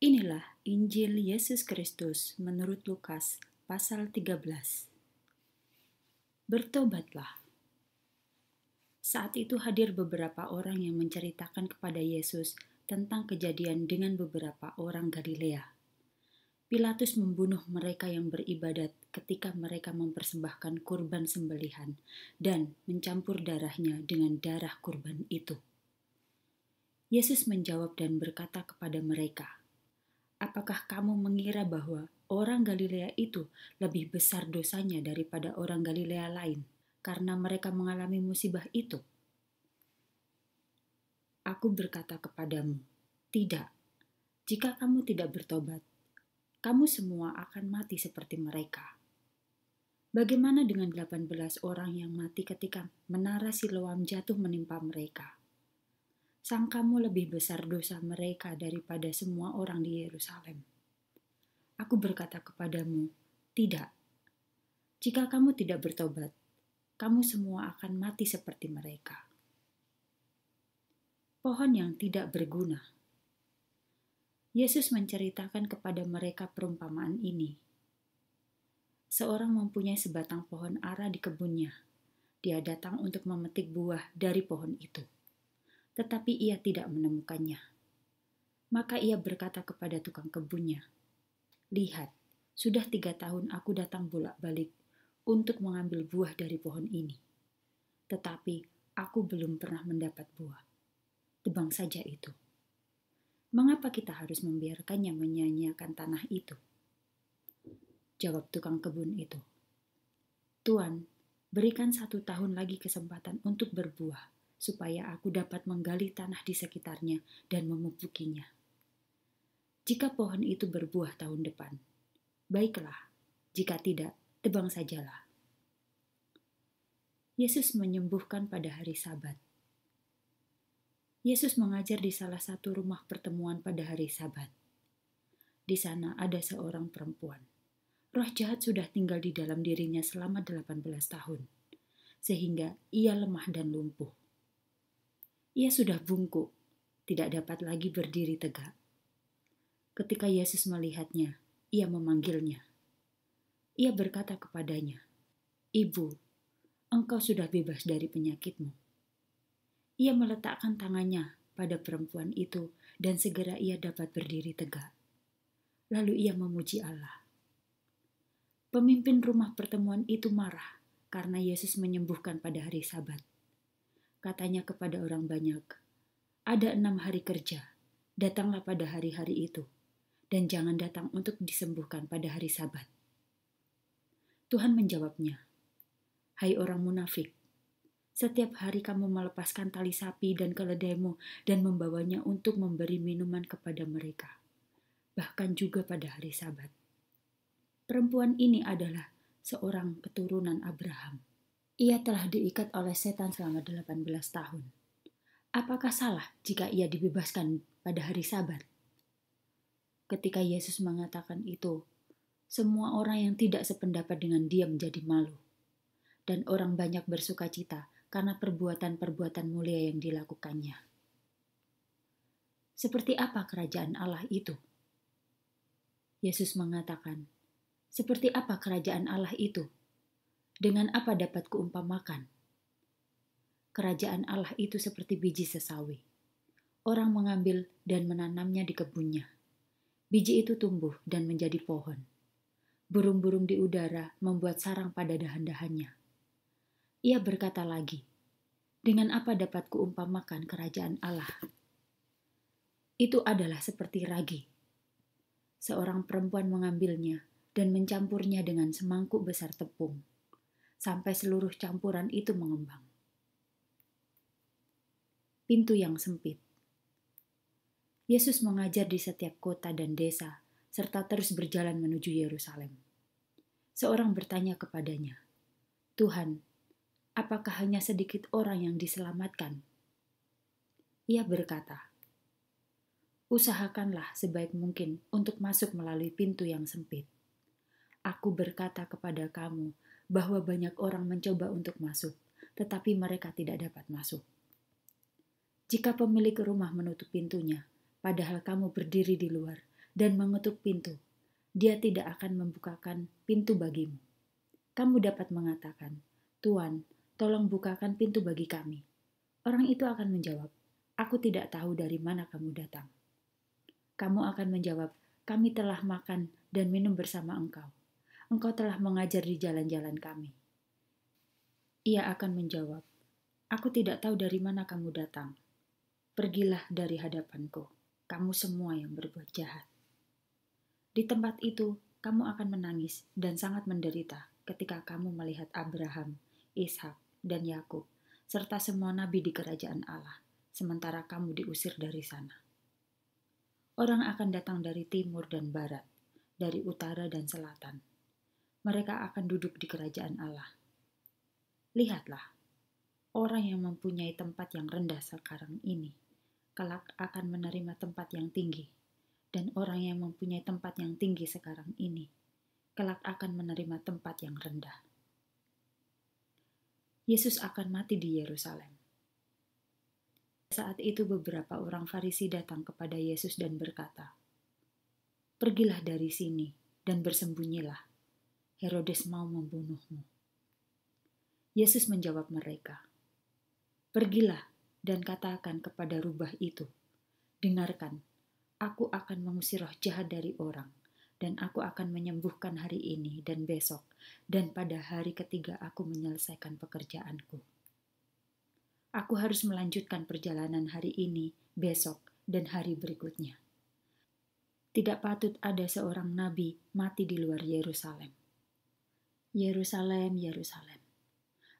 Inilah Injil Yesus Kristus menurut Lukas pasal 13. Bertobatlah. Saat itu hadir beberapa orang yang menceritakan kepada Yesus tentang kejadian dengan beberapa orang Galilea. Pilatus membunuh mereka yang beribadat ketika mereka mempersembahkan kurban sembelihan dan mencampur darahnya dengan darah kurban itu. Yesus menjawab dan berkata kepada mereka, Apakah kamu mengira bahwa orang Galilea itu lebih besar dosanya daripada orang Galilea lain karena mereka mengalami musibah itu? Aku berkata kepadamu, tidak. Jika kamu tidak bertobat, kamu semua akan mati seperti mereka. Bagaimana dengan 18 orang yang mati ketika menara Siloam jatuh menimpa mereka? sang kamu lebih besar dosa mereka daripada semua orang di Yerusalem. Aku berkata kepadamu, tidak. Jika kamu tidak bertobat, kamu semua akan mati seperti mereka. Pohon yang tidak berguna. Yesus menceritakan kepada mereka perumpamaan ini. Seorang mempunyai sebatang pohon ara di kebunnya. Dia datang untuk memetik buah dari pohon itu tetapi ia tidak menemukannya. Maka ia berkata kepada tukang kebunnya, Lihat, sudah tiga tahun aku datang bolak-balik untuk mengambil buah dari pohon ini. Tetapi aku belum pernah mendapat buah. Tebang saja itu. Mengapa kita harus membiarkannya menyanyiakan tanah itu? Jawab tukang kebun itu. Tuan, berikan satu tahun lagi kesempatan untuk berbuah supaya aku dapat menggali tanah di sekitarnya dan memupukinya. Jika pohon itu berbuah tahun depan, baiklah. Jika tidak, tebang sajalah. Yesus menyembuhkan pada hari Sabat. Yesus mengajar di salah satu rumah pertemuan pada hari Sabat. Di sana ada seorang perempuan. Roh jahat sudah tinggal di dalam dirinya selama 18 tahun, sehingga ia lemah dan lumpuh. Ia sudah bungkuk, tidak dapat lagi berdiri tegak. Ketika Yesus melihatnya, ia memanggilnya. Ia berkata kepadanya, "Ibu, engkau sudah bebas dari penyakitmu." Ia meletakkan tangannya pada perempuan itu, dan segera ia dapat berdiri tegak. Lalu ia memuji Allah. Pemimpin rumah pertemuan itu marah karena Yesus menyembuhkan pada hari Sabat katanya kepada orang banyak, ada enam hari kerja, datanglah pada hari-hari itu, dan jangan datang untuk disembuhkan pada hari sabat. Tuhan menjawabnya, Hai orang munafik, setiap hari kamu melepaskan tali sapi dan keledaimu dan membawanya untuk memberi minuman kepada mereka, bahkan juga pada hari sabat. Perempuan ini adalah seorang keturunan Abraham. Ia telah diikat oleh setan selama 18 tahun. Apakah salah jika ia dibebaskan pada hari sabat? Ketika Yesus mengatakan itu, semua orang yang tidak sependapat dengan dia menjadi malu. Dan orang banyak bersuka cita karena perbuatan-perbuatan mulia yang dilakukannya. Seperti apa kerajaan Allah itu? Yesus mengatakan, "Seperti apa kerajaan Allah itu? dengan apa dapat kuumpamakan? Kerajaan Allah itu seperti biji sesawi. Orang mengambil dan menanamnya di kebunnya. Biji itu tumbuh dan menjadi pohon. Burung-burung di udara membuat sarang pada dahan-dahannya. Ia berkata lagi, dengan apa dapat kuumpamakan kerajaan Allah? Itu adalah seperti ragi. Seorang perempuan mengambilnya dan mencampurnya dengan semangkuk besar tepung sampai seluruh campuran itu mengembang. Pintu yang sempit. Yesus mengajar di setiap kota dan desa, serta terus berjalan menuju Yerusalem. Seorang bertanya kepadanya, "Tuhan, apakah hanya sedikit orang yang diselamatkan?" Ia berkata, "Usahakanlah sebaik mungkin untuk masuk melalui pintu yang sempit. Aku berkata kepada kamu, bahwa banyak orang mencoba untuk masuk, tetapi mereka tidak dapat masuk. Jika pemilik rumah menutup pintunya, padahal kamu berdiri di luar dan mengetuk pintu, dia tidak akan membukakan pintu bagimu. Kamu dapat mengatakan, "Tuan, tolong bukakan pintu bagi kami." Orang itu akan menjawab, "Aku tidak tahu dari mana kamu datang." Kamu akan menjawab, "Kami telah makan dan minum bersama engkau." engkau telah mengajar di jalan-jalan kami. Ia akan menjawab, Aku tidak tahu dari mana kamu datang. Pergilah dari hadapanku, kamu semua yang berbuat jahat. Di tempat itu, kamu akan menangis dan sangat menderita ketika kamu melihat Abraham, Ishak, dan Yakub, serta semua nabi di kerajaan Allah, sementara kamu diusir dari sana. Orang akan datang dari timur dan barat, dari utara dan selatan, mereka akan duduk di kerajaan Allah. Lihatlah, orang yang mempunyai tempat yang rendah sekarang ini kelak akan menerima tempat yang tinggi, dan orang yang mempunyai tempat yang tinggi sekarang ini kelak akan menerima tempat yang rendah. Yesus akan mati di Yerusalem. Saat itu beberapa orang Farisi datang kepada Yesus dan berkata, "Pergilah dari sini dan bersembunyilah Herodes mau membunuhmu. Yesus menjawab mereka, Pergilah dan katakan kepada rubah itu, Dengarkan, aku akan mengusir roh jahat dari orang, dan aku akan menyembuhkan hari ini dan besok, dan pada hari ketiga aku menyelesaikan pekerjaanku. Aku harus melanjutkan perjalanan hari ini, besok, dan hari berikutnya. Tidak patut ada seorang nabi mati di luar Yerusalem. Yerusalem, Yerusalem,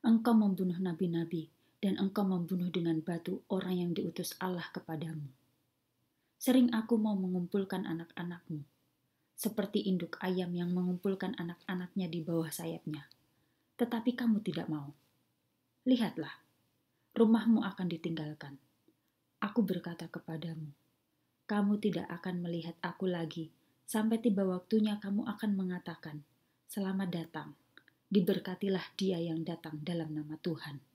engkau membunuh nabi-nabi dan engkau membunuh dengan batu orang yang diutus Allah kepadamu. Sering aku mau mengumpulkan anak-anakmu, seperti induk ayam yang mengumpulkan anak-anaknya di bawah sayapnya. Tetapi kamu tidak mau. Lihatlah, rumahmu akan ditinggalkan. Aku berkata kepadamu, kamu tidak akan melihat aku lagi, sampai tiba waktunya kamu akan mengatakan, Selamat datang. Diberkatilah dia yang datang dalam nama Tuhan.